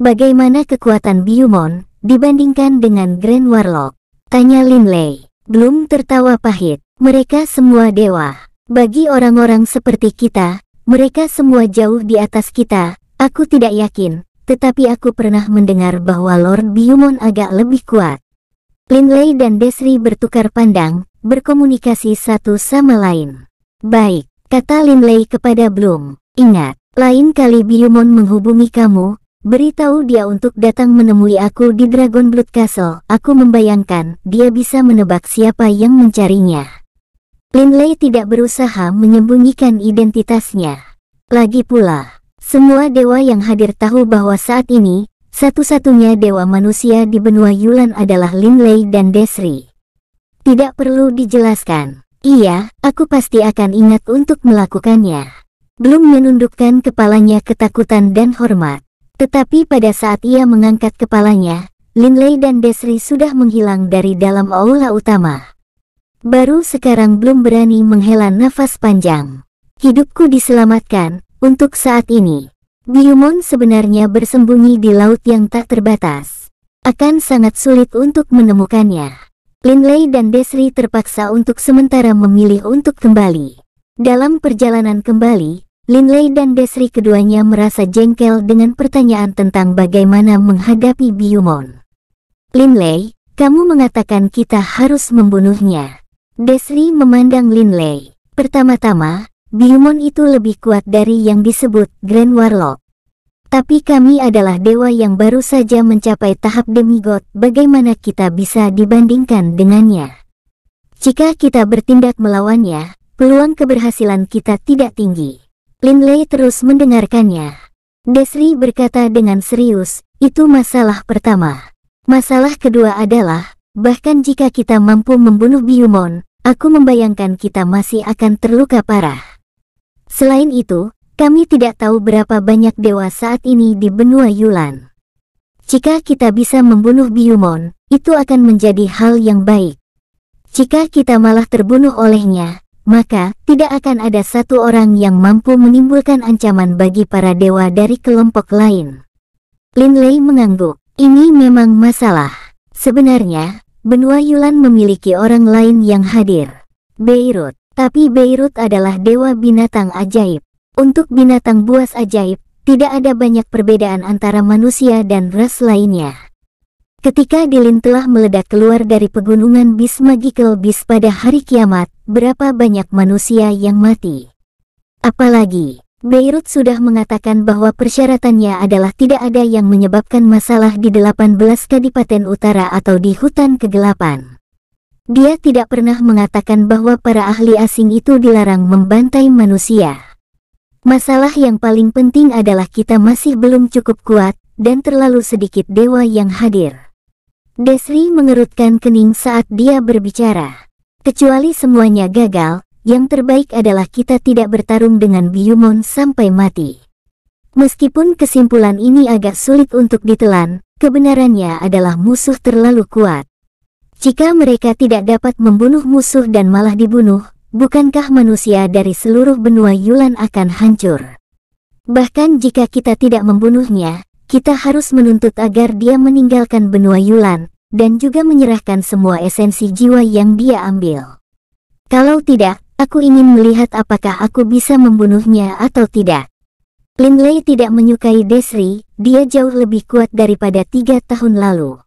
Bagaimana kekuatan Biumon dibandingkan dengan Grand Warlock? Tanya Lin Lei. Belum tertawa pahit. Mereka semua dewa. Bagi orang-orang seperti kita, mereka semua jauh di atas kita. Aku tidak yakin, tetapi aku pernah mendengar bahwa Lord Biumon agak lebih kuat. Lin Lei dan Desri bertukar pandang, berkomunikasi satu sama lain. Baik, kata Lin Lei kepada Bloom. Ingat, lain kali Biumon menghubungi kamu, Beritahu dia untuk datang menemui aku di Dragon Blood Castle. Aku membayangkan dia bisa menebak siapa yang mencarinya. Lin Lei tidak berusaha menyembunyikan identitasnya. Lagi pula, semua dewa yang hadir tahu bahwa saat ini, satu-satunya dewa manusia di benua Yulan adalah Lin Lei dan Desri. Tidak perlu dijelaskan. Iya, aku pasti akan ingat untuk melakukannya. Belum menundukkan kepalanya ketakutan dan hormat. Tetapi pada saat ia mengangkat kepalanya, Lei dan Desri sudah menghilang dari dalam aula utama. Baru sekarang belum berani menghela nafas panjang. Hidupku diselamatkan, untuk saat ini. Biumon sebenarnya bersembunyi di laut yang tak terbatas. Akan sangat sulit untuk menemukannya. Lei dan Desri terpaksa untuk sementara memilih untuk kembali. Dalam perjalanan kembali, Lin Lei dan Desri keduanya merasa jengkel dengan pertanyaan tentang bagaimana menghadapi Biumon. Lei, kamu mengatakan kita harus membunuhnya. Desri memandang Lin Lei. Pertama-tama, Biumon itu lebih kuat dari yang disebut Grand Warlock. Tapi kami adalah dewa yang baru saja mencapai tahap demigod bagaimana kita bisa dibandingkan dengannya. Jika kita bertindak melawannya, peluang keberhasilan kita tidak tinggi. Linley terus mendengarkannya. Desri berkata dengan serius, itu masalah pertama. Masalah kedua adalah, bahkan jika kita mampu membunuh Biumon, aku membayangkan kita masih akan terluka parah. Selain itu, kami tidak tahu berapa banyak dewa saat ini di benua Yulan. Jika kita bisa membunuh Biumon, itu akan menjadi hal yang baik. Jika kita malah terbunuh olehnya, maka tidak akan ada satu orang yang mampu menimbulkan ancaman bagi para dewa dari kelompok lain. Lin Lei mengangguk. Ini memang masalah. Sebenarnya, benua Yulan memiliki orang lain yang hadir. Beirut. Tapi Beirut adalah dewa binatang ajaib. Untuk binatang buas ajaib, tidak ada banyak perbedaan antara manusia dan ras lainnya. Ketika Dilin telah meledak keluar dari pegunungan Bis Magical Bis pada hari kiamat, berapa banyak manusia yang mati? Apalagi, Beirut sudah mengatakan bahwa persyaratannya adalah tidak ada yang menyebabkan masalah di 18 kadipaten utara atau di hutan kegelapan. Dia tidak pernah mengatakan bahwa para ahli asing itu dilarang membantai manusia. Masalah yang paling penting adalah kita masih belum cukup kuat, dan terlalu sedikit dewa yang hadir. Desri mengerutkan kening saat dia berbicara. Kecuali semuanya gagal, yang terbaik adalah kita tidak bertarung dengan Biyumon sampai mati. Meskipun kesimpulan ini agak sulit untuk ditelan, kebenarannya adalah musuh terlalu kuat. Jika mereka tidak dapat membunuh musuh dan malah dibunuh, bukankah manusia dari seluruh benua Yulan akan hancur? Bahkan jika kita tidak membunuhnya, kita harus menuntut agar dia meninggalkan benua Yulan, dan juga menyerahkan semua esensi jiwa yang dia ambil. Kalau tidak, aku ingin melihat apakah aku bisa membunuhnya atau tidak. Lin Lei tidak menyukai Desri, dia jauh lebih kuat daripada tiga tahun lalu.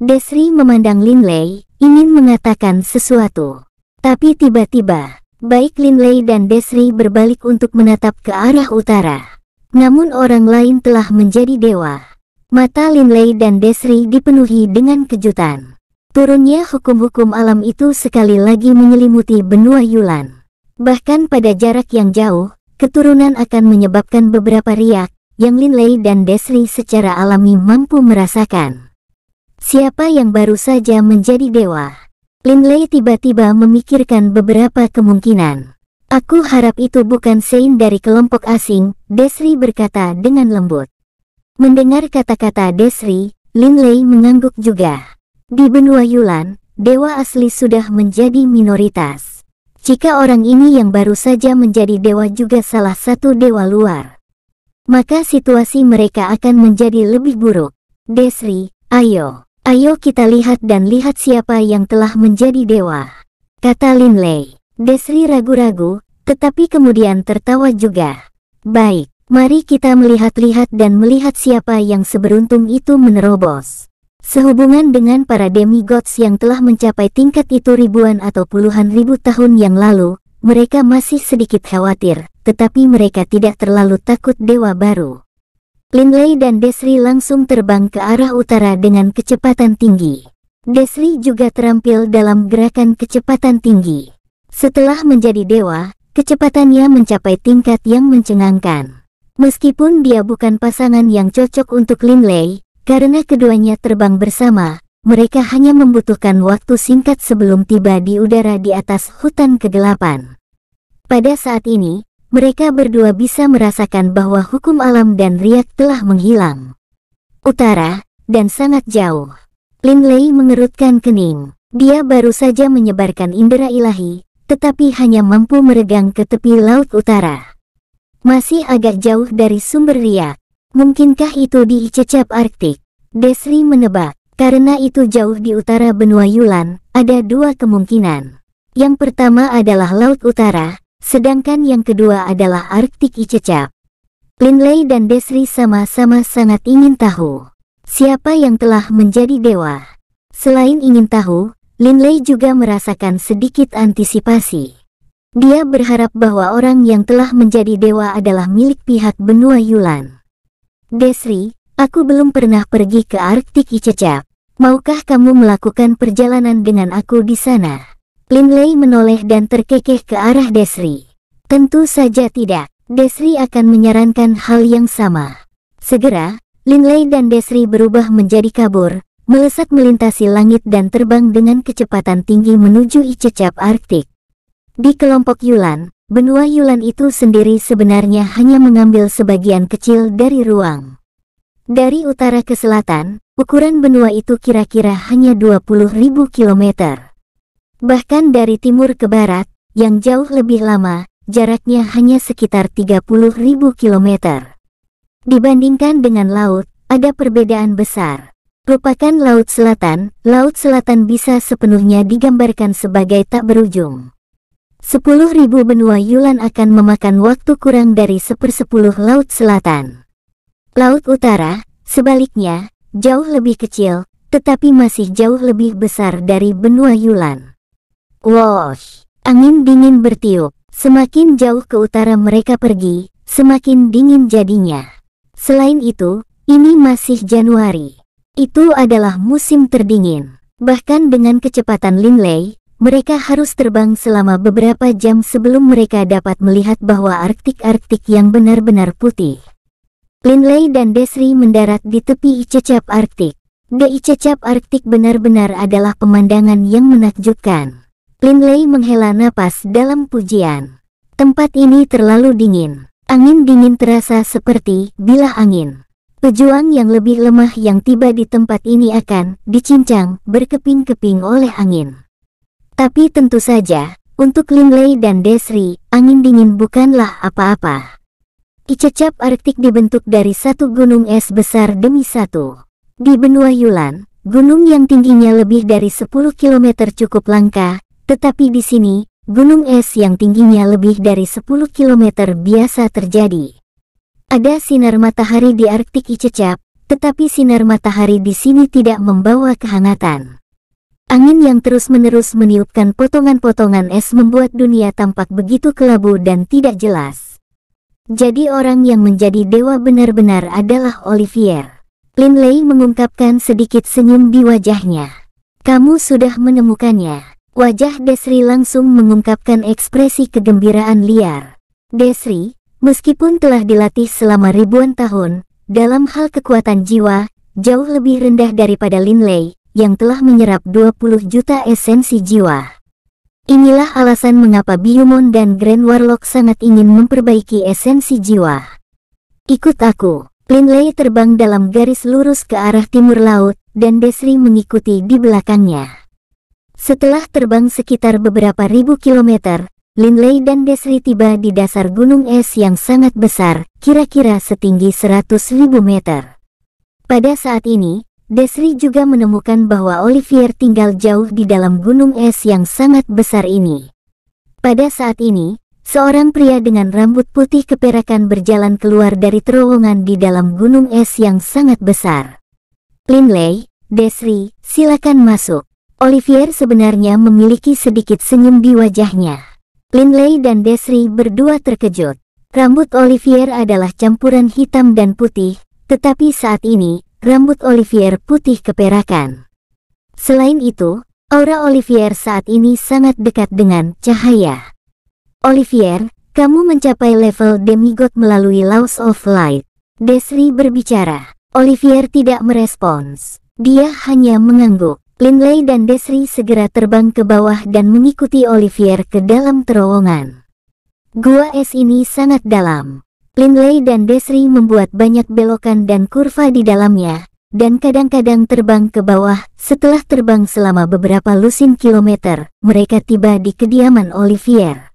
Desri memandang Lin Lei, ingin mengatakan sesuatu. Tapi tiba-tiba, baik Lin Lei dan Desri berbalik untuk menatap ke arah utara. Namun orang lain telah menjadi dewa. Mata Linlei dan Desri dipenuhi dengan kejutan. Turunnya hukum-hukum alam itu sekali lagi menyelimuti benua Yulan. Bahkan pada jarak yang jauh, keturunan akan menyebabkan beberapa riak yang Linlei dan Desri secara alami mampu merasakan. Siapa yang baru saja menjadi dewa? Linlei tiba-tiba memikirkan beberapa kemungkinan. Aku harap itu bukan Sein dari kelompok asing, Desri berkata dengan lembut. Mendengar kata-kata Desri, Lin Lei mengangguk juga. Di benua Yulan, dewa asli sudah menjadi minoritas. Jika orang ini yang baru saja menjadi dewa juga salah satu dewa luar, maka situasi mereka akan menjadi lebih buruk. Desri, ayo, ayo kita lihat dan lihat siapa yang telah menjadi dewa, kata Lin Lei. Desri ragu-ragu, tetapi kemudian tertawa juga. Baik, mari kita melihat-lihat dan melihat siapa yang seberuntung itu menerobos. Sehubungan dengan para demigods yang telah mencapai tingkat itu ribuan atau puluhan ribu tahun yang lalu, mereka masih sedikit khawatir, tetapi mereka tidak terlalu takut dewa baru. Linley dan Desri langsung terbang ke arah utara dengan kecepatan tinggi. Desri juga terampil dalam gerakan kecepatan tinggi. Setelah menjadi dewa, kecepatannya mencapai tingkat yang mencengangkan. Meskipun dia bukan pasangan yang cocok untuk Lin Lei, karena keduanya terbang bersama, mereka hanya membutuhkan waktu singkat sebelum tiba di udara di atas hutan kegelapan. Pada saat ini, mereka berdua bisa merasakan bahwa hukum alam dan riak telah menghilang. Utara, dan sangat jauh. Lin Lei mengerutkan kening. Dia baru saja menyebarkan indera ilahi, tetapi hanya mampu meregang ke tepi laut utara. Masih agak jauh dari sumber riak. Mungkinkah itu di cecep Arktik? Desri menebak, karena itu jauh di utara benua Yulan, ada dua kemungkinan. Yang pertama adalah Laut Utara, sedangkan yang kedua adalah Arktik Icecap. Linley dan Desri sama-sama sangat ingin tahu siapa yang telah menjadi dewa. Selain ingin tahu, Linley juga merasakan sedikit antisipasi. Dia berharap bahwa orang yang telah menjadi dewa adalah milik pihak benua Yulan. Desri, aku belum pernah pergi ke Arktik Icecap. Maukah kamu melakukan perjalanan dengan aku di sana? Linley menoleh dan terkekeh ke arah Desri. Tentu saja tidak. Desri akan menyarankan hal yang sama. Segera, Linley dan Desri berubah menjadi kabur, melesat melintasi langit dan terbang dengan kecepatan tinggi menuju Icecap Arktik. Di kelompok Yulan, benua Yulan itu sendiri sebenarnya hanya mengambil sebagian kecil dari ruang. Dari utara ke selatan, ukuran benua itu kira-kira hanya 20.000 km. Bahkan dari timur ke barat, yang jauh lebih lama, jaraknya hanya sekitar 30.000 km. Dibandingkan dengan laut, ada perbedaan besar merupakan Laut Selatan. Laut Selatan bisa sepenuhnya digambarkan sebagai tak berujung. 10.000 benua Yulan akan memakan waktu kurang dari sepersepuluh Laut Selatan. Laut Utara, sebaliknya, jauh lebih kecil, tetapi masih jauh lebih besar dari benua Yulan. Wosh. angin dingin bertiup. Semakin jauh ke utara mereka pergi, semakin dingin jadinya. Selain itu, ini masih Januari. Itu adalah musim terdingin. Bahkan dengan kecepatan Linley, mereka harus terbang selama beberapa jam sebelum mereka dapat melihat bahwa Arktik-Arktik yang benar-benar putih. Linley dan Desri mendarat di tepi Icecap Arktik. The Icecap Arktik benar-benar adalah pemandangan yang menakjubkan. Linley menghela napas dalam pujian. Tempat ini terlalu dingin. Angin dingin terasa seperti bilah angin. Pejuang yang lebih lemah yang tiba di tempat ini akan dicincang, berkeping-keping oleh angin. Tapi tentu saja, untuk Linley dan Desri, angin dingin bukanlah apa-apa. Icecap Arktik dibentuk dari satu gunung es besar demi satu. Di benua Yulan, gunung yang tingginya lebih dari 10 km cukup langka, tetapi di sini, gunung es yang tingginya lebih dari 10 km biasa terjadi. Ada sinar matahari di Arktik Icecap, tetapi sinar matahari di sini tidak membawa kehangatan. Angin yang terus-menerus meniupkan potongan-potongan es membuat dunia tampak begitu kelabu dan tidak jelas. Jadi orang yang menjadi dewa benar-benar adalah Olivier. Linley mengungkapkan sedikit senyum di wajahnya. Kamu sudah menemukannya. Wajah Desri langsung mengungkapkan ekspresi kegembiraan liar. Desri, Meskipun telah dilatih selama ribuan tahun, dalam hal kekuatan jiwa, jauh lebih rendah daripada Lin Lei yang telah menyerap 20 juta esensi jiwa. Inilah alasan mengapa Biumon dan Grand Warlock sangat ingin memperbaiki esensi jiwa. Ikut aku, Lin Lei terbang dalam garis lurus ke arah timur laut, dan Desri mengikuti di belakangnya. Setelah terbang sekitar beberapa ribu kilometer, Lei dan Desri tiba di dasar gunung es yang sangat besar, kira-kira setinggi 100.000 meter. Pada saat ini, Desri juga menemukan bahwa Olivier tinggal jauh di dalam gunung es yang sangat besar ini. Pada saat ini, seorang pria dengan rambut putih keperakan berjalan keluar dari terowongan di dalam gunung es yang sangat besar. Lei, Desri, silakan masuk. Olivier sebenarnya memiliki sedikit senyum di wajahnya. Linley dan Desri berdua terkejut. Rambut Olivier adalah campuran hitam dan putih, tetapi saat ini, rambut Olivier putih keperakan. Selain itu, aura Olivier saat ini sangat dekat dengan cahaya. Olivier, kamu mencapai level demigod melalui Laws of Light. Desri berbicara. Olivier tidak merespons. Dia hanya mengangguk. Linley dan Desri segera terbang ke bawah dan mengikuti Olivier ke dalam terowongan. Gua es ini sangat dalam. Linley dan Desri membuat banyak belokan dan kurva di dalamnya, dan kadang-kadang terbang ke bawah. Setelah terbang selama beberapa lusin kilometer, mereka tiba di kediaman Olivier.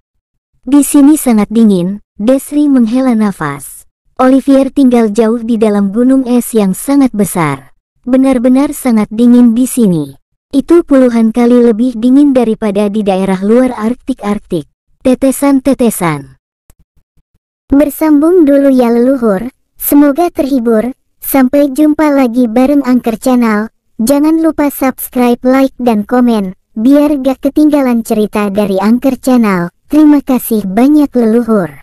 Di sini sangat dingin, Desri menghela nafas. Olivier tinggal jauh di dalam gunung es yang sangat besar. Benar-benar sangat dingin di sini. Itu puluhan kali lebih dingin daripada di daerah luar Arktik-Arktik. Tetesan-tetesan. Bersambung dulu ya leluhur, semoga terhibur. Sampai jumpa lagi bareng Angker Channel. Jangan lupa subscribe, like, dan komen, biar gak ketinggalan cerita dari Angker Channel. Terima kasih banyak leluhur.